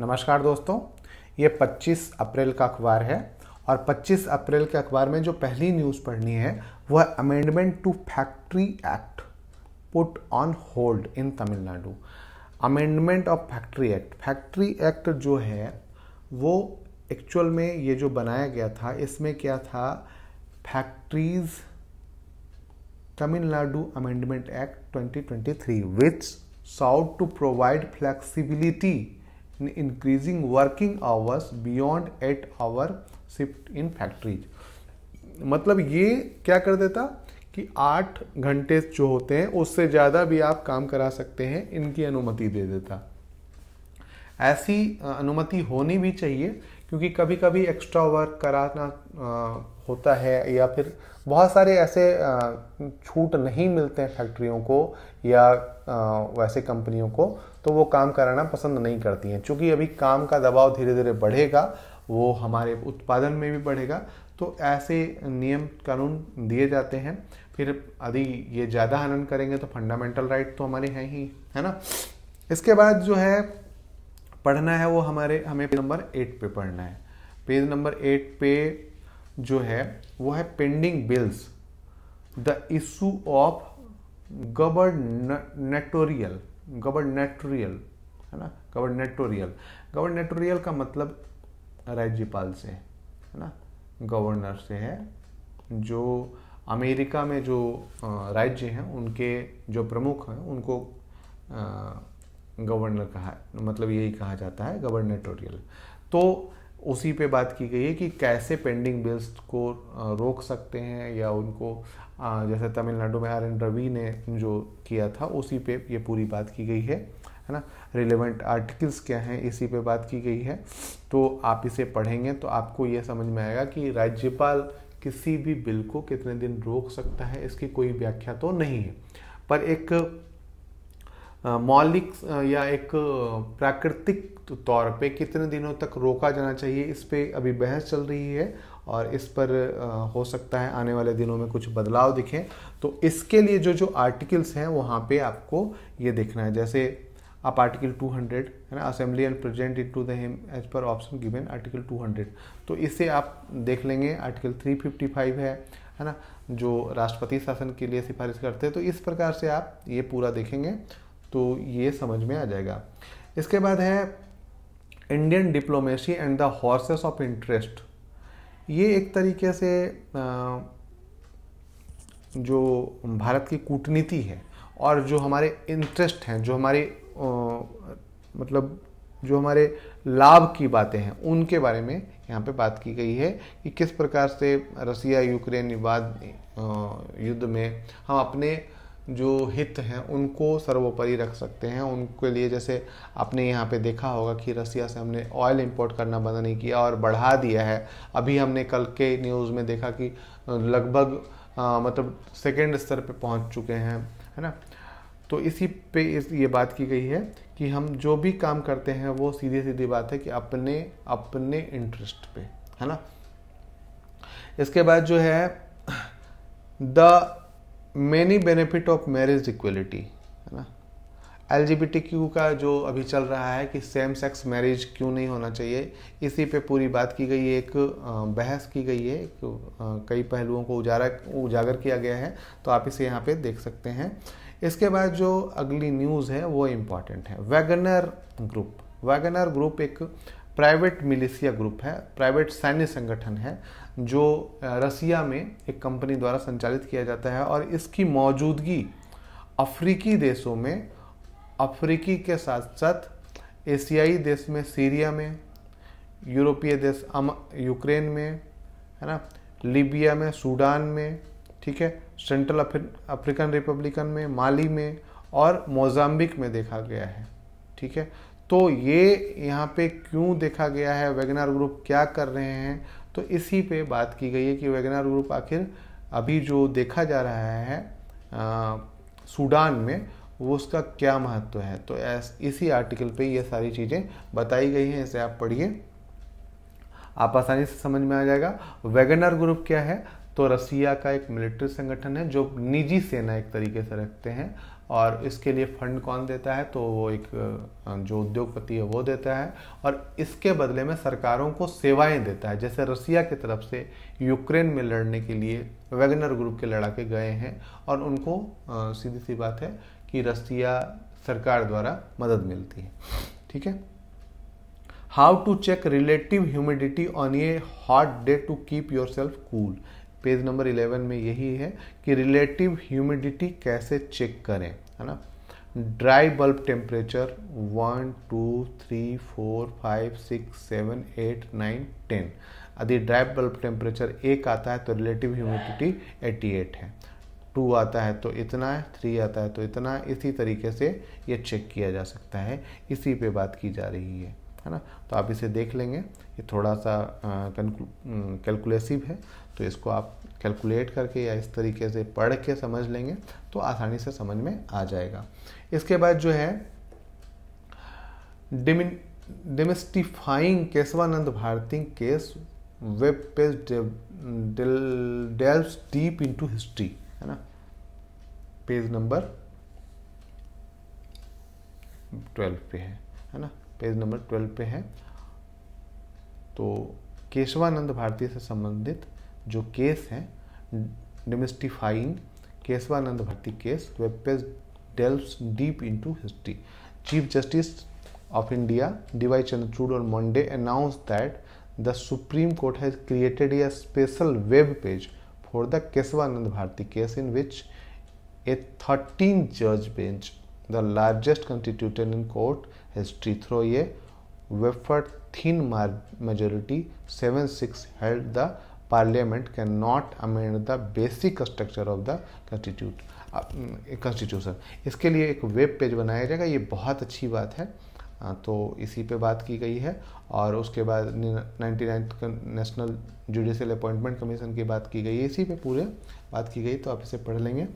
नमस्कार दोस्तों ये 25 अप्रैल का अखबार है और 25 अप्रैल के अखबार में जो पहली न्यूज़ पढ़नी है वह amendment to factory act put on hold in Tamil Nadu amendment of factory act factory act जो है वो एक्चुअल में ये जो बनाया गया था इसमें क्या था factories Tamil Nadu amendment act 2023 which sought to provide flexibility increasing working hours beyond eight hour shift in factories मतलब ये क्या कर देता कि आठ घंटे जो होते हैं उससे ज़्यादा भी आप काम करा सकते हैं इनकी अनुमति दे देता ऐसी अनुमति होनी भी चाहिए क्योंकि कभी कभी एक्स्ट्रा वर्क कराना होता है या फिर बहुत सारे ऐसे छूट नहीं मिलते हैं फैक्ट्रियों को या वैसे कंपनियों को तो वो काम कराना पसंद नहीं करती हैं क्योंकि अभी काम का दबाव धीरे धीरे बढ़ेगा वो हमारे उत्पादन में भी बढ़ेगा तो ऐसे नियम कानून दिए जाते हैं फिर यदि ये ज़्यादा हनन करेंगे तो फंडामेंटल राइट तो हमारे हैं ही है ना इसके बाद जो है पढ़ना है वो हमारे हमें नंबर एट पे पढ़ना है पेज नंबर एट पे जो है वो है pending bills the issue of gubernatorial gubernatorial है ना गवर्नेटोरियल गवर्नेटोरियल का मतलब राज्यपाल से है ना गवर्नर से है जो अमेरिका में जो राज्य हैं उनके जो प्रमुख हैं उनको गवर्नर कहा मतलब यही कहा जाता है गवर्नेटोरियल तो उसी पे बात की गई है कि कैसे पेंडिंग बिल्स को रोक सकते हैं या उनको जैसे तमिलनाडु में आर एन रवि ने जो किया था उसी पे ये पूरी बात की गई है है ना रिलेवेंट आर्टिकल्स क्या हैं इसी पे बात की गई है तो आप इसे पढ़ेंगे तो आपको ये समझ में आएगा कि राज्यपाल किसी भी बिल को कितने दिन रोक सकता है इसकी कोई व्याख्या तो नहीं है पर एक मौलिक या एक प्राकृतिक तौर पे कितने दिनों तक रोका जाना चाहिए इस पर अभी बहस चल रही है और इस पर हो सकता है आने वाले दिनों में कुछ बदलाव दिखें तो इसके लिए जो जो आर्टिकल्स हैं वहाँ पे आपको ये देखना है जैसे आप आर्टिकल 200 है ना assembly and present it to the him as per option given article 200 तो इसे आप देख लेंगे आर्टिकल 355 है है ना जो राष्ट्रपति शासन के लिए सिफारिश करते हैं तो इस प्रकार से आप ये पूरा देखेंगे तो ये समझ में आ जाएगा इसके बाद है Indian diplomacy and the horses of interest ये एक तरीके से जो भारत की कूटनीति है और जो हमारे इंटरेस्ट हैं जो हमारे मतलब जो हमारे लाभ की बातें हैं उनके बारे में यहाँ पे बात की गई है कि किस प्रकार से रसिया यूक्रेन विवाद युद्ध में हम अपने जो हित हैं उनको सर्वोपरि रख सकते हैं उनके लिए जैसे आपने यहाँ पे देखा होगा कि रसिया से हमने ऑयल इंपोर्ट करना बंद नहीं किया और बढ़ा दिया है अभी हमने कल के न्यूज़ में देखा कि लगभग मतलब सेकेंड स्तर पे पहुँच चुके हैं है ना तो इसी पे इस ये बात की गई है कि हम जो भी काम करते हैं वो सीधे सीधी बात है कि अपने अपने इंटरेस्ट पे है ना इसके बाद जो है the many benefit of marriage equality है ना एल का जो अभी चल रहा है कि सेम सेक्स मैरिज क्यों नहीं होना चाहिए इसी पे पूरी बात की गई है एक बहस की गई है कई पहलुओं को उजागर उजागर किया गया है तो आप इसे यहाँ पे देख सकते हैं इसके बाद जो अगली न्यूज़ है वो इम्पॉर्टेंट है वैगनर ग्रुप वैगनर ग्रुप एक प्राइवेट मिलिशिया ग्रुप है प्राइवेट सैन्य संगठन है जो रसिया में एक कंपनी द्वारा संचालित किया जाता है और इसकी मौजूदगी अफ्रीकी देशों में अफ्रीकी के साथ साथ एशियाई देश में सीरिया में यूरोपीय देश यूक्रेन में है ना लीबिया में सूडान में ठीक है सेंट्रल अफ्रीकन रिपब्लिकन में माली में और मोजाम्बिक में देखा गया है ठीक है तो ये यहाँ पे क्यों देखा गया है वेगनार ग्रुप क्या कर रहे हैं तो इसी पे बात की गई है कि वैगनार ग्रुप आखिर अभी जो देखा जा रहा है आ, सूडान में वो उसका क्या महत्व है तो इसी आर्टिकल पे ये सारी चीज़ें बताई गई हैं इसे आप पढ़िए आप आसानी से समझ में आ जाएगा वैगनर ग्रुप क्या है तो रसिया का एक मिलिट्री संगठन है जो निजी सेना एक तरीके से रखते हैं और इसके लिए फंड कौन देता है तो वो एक जो उद्योगपति है वो देता है और इसके बदले में सरकारों को सेवाएं देता है जैसे रसिया की तरफ से यूक्रेन में लड़ने के लिए वैगनर ग्रुप के लड़ाके गए हैं और उनको सीधी सी बात है कि रसिया सरकार द्वारा मदद मिलती है ठीक है how to check relative humidity on a hot day to keep yourself cool page number 11 में यही है कि रिलेटिव ह्यूमिडिटी कैसे चेक करें है ना dry bulb temperature one two three four five six seven eight nine ten यदि dry bulb temperature एक आता है तो रिलेटिव ह्यूमिडिटी एटी एट है टू आता है तो इतना है थ्री आता है तो इतना है इसी तरीके से ये चेक किया जा सकता है इसी पे बात की जा रही है है ना तो आप इसे देख लेंगे ये थोड़ा सा कैलकुलेसिव है तो इसको आप कैलकुलेट करके या इस तरीके से पढ़ के समझ लेंगे तो आसानी से समझ में आ जाएगा इसके बाद जो है demystifying Kesavananda Bharati case web page delves deep into history है ना पेज नंबर ट्वेल्व पे है है ना पेज नंबर ट्वेल्व पे है तो केशवानंद भारती से संबंधित जो केस है demystifying Kesavananda Bharati case web page delve deep into history chief justice of India DY Chandrachud on Monday announce that the Supreme Court has created a special web page for the Kesavananda Bharati case in which a thirteen जज bench the largest constitution in court history through a wafer thin majority seven six held the parliament can not amend the basic structure of the constitute constitution इसके लिए एक web page बनाया जाएगा ये बहुत अच्छी बात है तो इसी पे बात की गई है और उसके बाद ninety ninth National Judicial Appointment Commission की बात की गई है इसी पे पूरे बात की गई तो आप इसे पढ़ लेंगे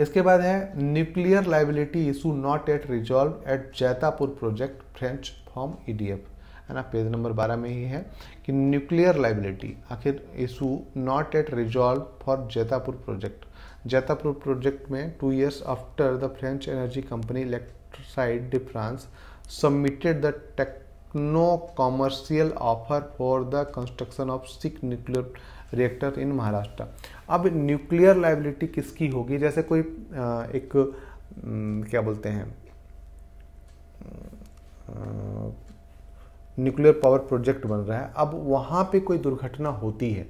इसके बाद है nuclear liability issue not yet resolve at Jaitapur project French firm EDF है ना पेज नंबर 12 में ही है कि न्यूक्लियर लाइबिलिटी आखिर issue not yet resolve for Jaitapur project Jaitapur project में two years after the French energy company Electricite de France submitted the टेक्ट no commercial offer for the construction of six nuclear reactor in Maharashtra. अब nuclear liability किसकी होगी जैसे कोई एक क्या बोलते हैं न्यूक्लियर पावर प्रोजेक्ट बन रहा है अब वहाँ पे कोई दुर्घटना होती है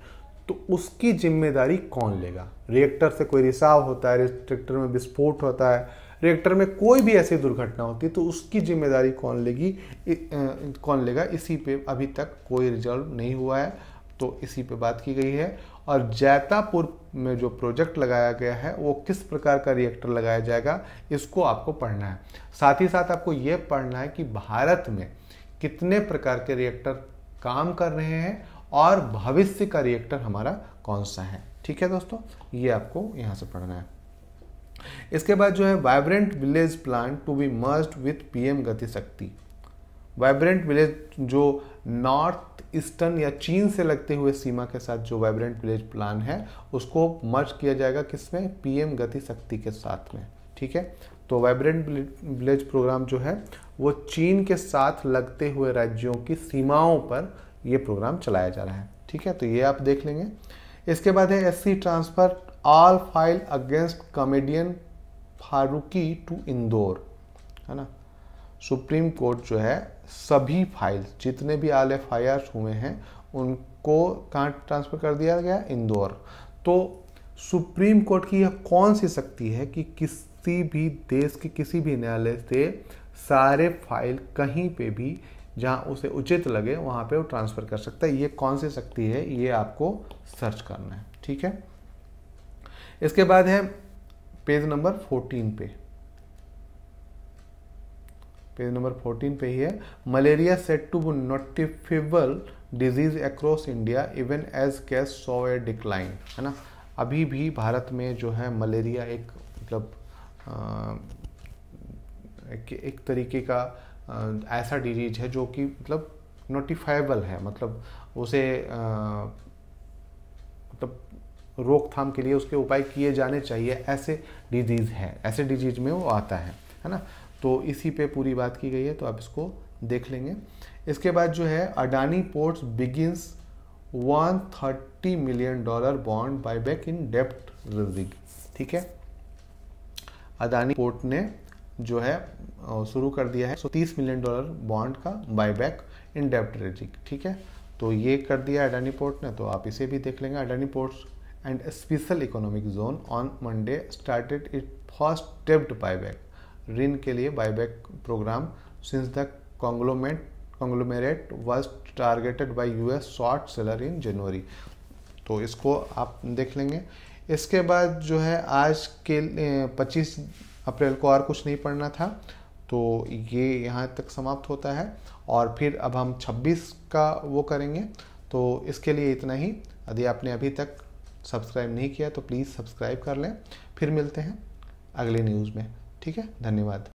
तो उसकी जिम्मेदारी कौन लेगा रिएक्टर से कोई रिसाव होता है रिएक्टर में विस्फोट होता है रिएक्टर में कोई भी ऐसी दुर्घटना होती तो उसकी जिम्मेदारी कौन लेगी कौन लेगा इसी पे अभी तक कोई रिजल्ट नहीं हुआ है तो इसी पे बात की गई है और जैतापुर में जो प्रोजेक्ट लगाया गया है वो किस प्रकार का रिएक्टर लगाया जाएगा इसको आपको पढ़ना है साथ ही साथ आपको ये पढ़ना है कि भारत में कितने प्रकार के रिएक्टर काम कर रहे हैं और भविष्य का रिएक्टर हमारा कौन सा है ठीक है दोस्तों ये आपको यहाँ से पढ़ना है इसके बाद जो है vibrant village plan to be merge with PM Gati Shakti vibrant village जो नॉर्थ ईस्टर्न या चीन से लगते हुए सीमा के साथ जो वाइब्रेंट विलेज प्लान है उसको मर्ज किया जाएगा किसमें पीएम गति शक्ति के साथ में ठीक है तो वाइब्रेंट विलेज प्रोग्राम जो है वो चीन के साथ लगते हुए राज्यों की सीमाओं पर ये प्रोग्राम चलाया जा रहा है ठीक है तो ये आप देख लेंगे इसके बाद है SC transfer all file against comedian Faruqui to Indore है ना सुप्रीम कोर्ट जो है सभी फाइल्स जितने भी आल एफ आई आर हुए हैं उनको कहाँ ट्रांसफ़र कर दिया गया इंदौर तो सुप्रीम कोर्ट की यह कौन सी शक्ति है कि किसी भी देश के किसी भी न्यायालय से सारे फाइल कहीं पे भी जहाँ उसे उचित लगे वहाँ पे वो ट्रांसफ़र कर सकता है ये कौन सी शक्ति है ये आपको सर्च करना है ठीक है इसके बाद है पेज नंबर फोर्टीन पे पेज नंबर फोर्टीन पे ही है malaria set to notifiable disease across India even as cases so a decline है ना अभी भी भारत में जो है मलेरिया एक मतलब एक, एक तरीके का ऐसा डिजीज है जो कि मतलब नोटिफाइबल है मतलब उसे रोकथाम के लिए उसके उपाय किए जाने चाहिए ऐसे डिजीज़ हैं ऐसे डिजीज में वो आता है है ना तो इसी पे पूरी बात की गई है तो आप इसको देख लेंगे इसके बाद जो है Adani ports begins 130 million dollar bond back in डेप्ट रिजिंग ठीक है अडानी पोर्ट ने जो है शुरू कर दिया है सो तीस मिलियन डॉलर बॉन्ड का बैक इन डेप्ट रिजिंग ठीक है तो ये कर दिया अडानी पोर्ट ने तो आप इसे भी देख लेंगे Adani ports and a special economic zone on Monday started its first stepped buyback. ऋण के लिए buyback program since the conglomerate conglomerate was targeted by US short seller in January. तो इसको आप देख लेंगे इसके बाद जो है आज के 25 अप्रैल को और कुछ नहीं पढ़ना था तो ये यहाँ तक समाप्त होता है और फिर अब हम 26 का वो करेंगे तो इसके लिए इतना ही यदि आपने अभी तक सब्सक्राइब नहीं किया तो प्लीज़ सब्सक्राइब कर लें फिर मिलते हैं अगले न्यूज़ में ठीक है धन्यवाद